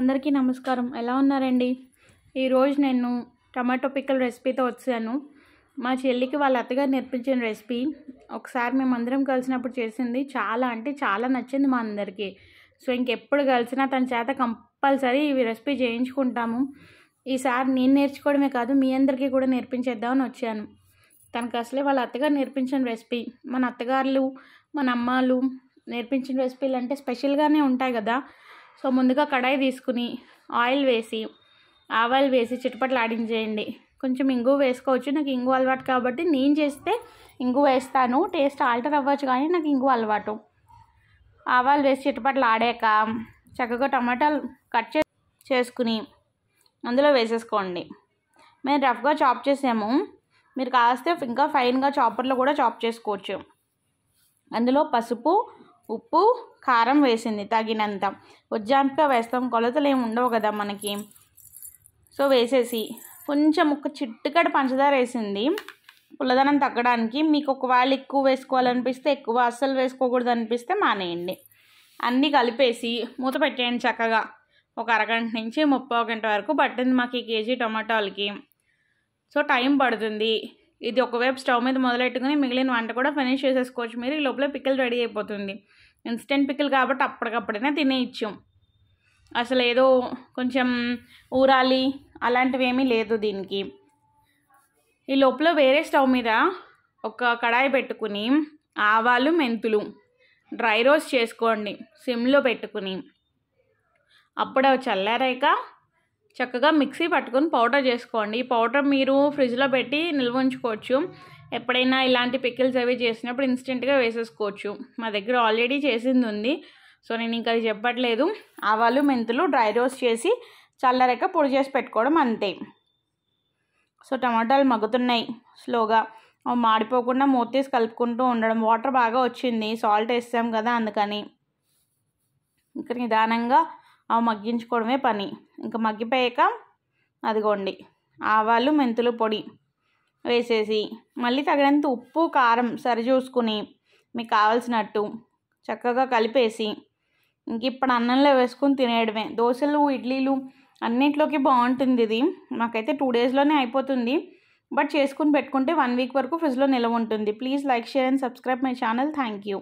అందరికీ నమస్కారం ఎలా ఉన్నారండి ఈరోజు నేను టమాటో పిక్కల రెసిపీతో వచ్చాను మా చెల్లికి వాళ్ళ అత్తగారు నేర్పించిన రెసిపీ ఒకసారి మేము అందరం కలిసినప్పుడు చేసింది చాలా అంటే చాలా నచ్చింది మా అందరికీ సో ఇంకెప్పుడు కలిసినా తన చేత కంపల్సరీ ఈ రెసిపీ చేయించుకుంటాము ఈసారి నేను నేర్చుకోవడమే కాదు మీ అందరికీ కూడా నేర్పించేద్దామని వచ్చాను తనకు అసలే వాళ్ళ అత్తగారు నేర్పించిన రెసిపీ మన అత్తగారులు మన అమ్మాలు నేర్పించిన రెసిపీలు అంటే స్పెషల్గానే ఉంటాయి కదా సో ముందుగా కడాయి తీసుకుని ఆయిల్ వేసి ఆవాయిల్ వేసి చిటపట్లు ఆడించేయండి కొంచెం ఇంగు వేసుకోవచ్చు నాకు ఇంగు అలవాటు కాబట్టి నేను చేస్తే ఇంగు వేస్తాను టేస్ట్ ఆల్టర్ అవ్వచ్చు కానీ నాకు ఇంగు అలవాటు ఆవాలు వేసి చిటపట్లు ఆడాక చక్కగా టమాటాలు కట్ చే చేసుకుని అందులో వేసేసుకోండి మేము రఫ్గా చాప్ చేసాము మీరు కాస్తే ఇంకా ఫైన్గా చాపర్లో కూడా చాప్ చేసుకోవచ్చు అందులో పసుపు ఉప్పు కారం వేసింది తగినంత ఉజ్జాంపిగా వేస్తాం కొలతలు ఏమి ఉండవు కదా మనకి సో వేసేసి కొంచెం ఒక చిట్టుకడ పంచదార వేసింది పుల్లదనం తగ్గడానికి మీకు ఒకవేళ ఎక్కువ వేసుకోవాలనిపిస్తే ఎక్కువ అస్సలు వేసుకోకూడదు అనిపిస్తే మానేయండి అన్నీ కలిపేసి మూత పెట్టేయండి చక్కగా ఒక అరగంట నుంచి ముప్పై గంట వరకు పట్టింది మాకు ఈ కేజీ టొమాటోలకి సో టైం పడుతుంది ఇది ఒకవైపు స్టవ్ మీద మొదలెట్టుకుని మిగిలిన వంట కూడా ఫినిష్ చేసేసుకోవచ్చు మీరు ఈ లోపల పికిల్ రెడీ అయిపోతుంది ఇన్స్టెంట్ పికిల్ కాబట్టి అప్పటికప్పుడైనా తినేయచ్చు అసలు ఏదో కొంచెం ఊరాలి అలాంటివి ఏమీ లేదు దీనికి ఈ లోపల వేరే స్టవ్ మీద ఒక కడాయి పెట్టుకుని ఆవాలు మెంతులు డ్రై రోస్ట్ చేసుకోండి సిమ్లో పెట్టుకుని అప్పుడు అవి చల్లారాక చక్కగా మిక్సీ పట్టుకొని పౌడర్ చేసుకోండి ఈ పౌడర్ మీరు ఫ్రిడ్జ్లో పెట్టి నిల్వ ఉంచుకోవచ్చు ఎప్పుడైనా ఇలాంటి పిక్కిల్స్ అవి చేసినప్పుడు ఇన్స్టెంట్గా వేసేసుకోవచ్చు మా దగ్గర ఆల్రెడీ చేసింది ఉంది సో నేను ఇంకా చెప్పట్లేదు ఆవాలు మెంతులు డ్రై రోస్ట్ చేసి చల్లరేక పొడి చేసి పెట్టుకోవడం అంతే సో టమాటాలు మగ్గుతున్నాయి స్లోగా మాడిపోకుండా మూతీసి కలుపుకుంటూ ఉండడం వాటర్ బాగా వచ్చింది సాల్ట్ వేస్తాం కదా అందుకని ఇంకా నిదానంగా అవి మగ్గించుకోవడమే పని ఇంకా మగ్గిపోయాక అదిగోండి ఆవాలు మెంతులు పొడి వేసేసి మళ్ళీ తగినంత ఉప్పు కారం సరి చూసుకుని మీకు కావాల్సినట్టు చక్కగా కలిపేసి ఇంక ఇప్పుడు అన్నంలో వేసుకుని తినేయడమే దోశలు ఇడ్లీలు అన్నిట్లోకి బాగుంటుంది ఇది మాకైతే టూ డేస్లోనే అయిపోతుంది బట్ చేసుకుని పెట్టుకుంటే వన్ వీక్ వరకు ఫ్రిడ్జ్లో నిలవ ఉంటుంది please like share and subscribe my channel thank you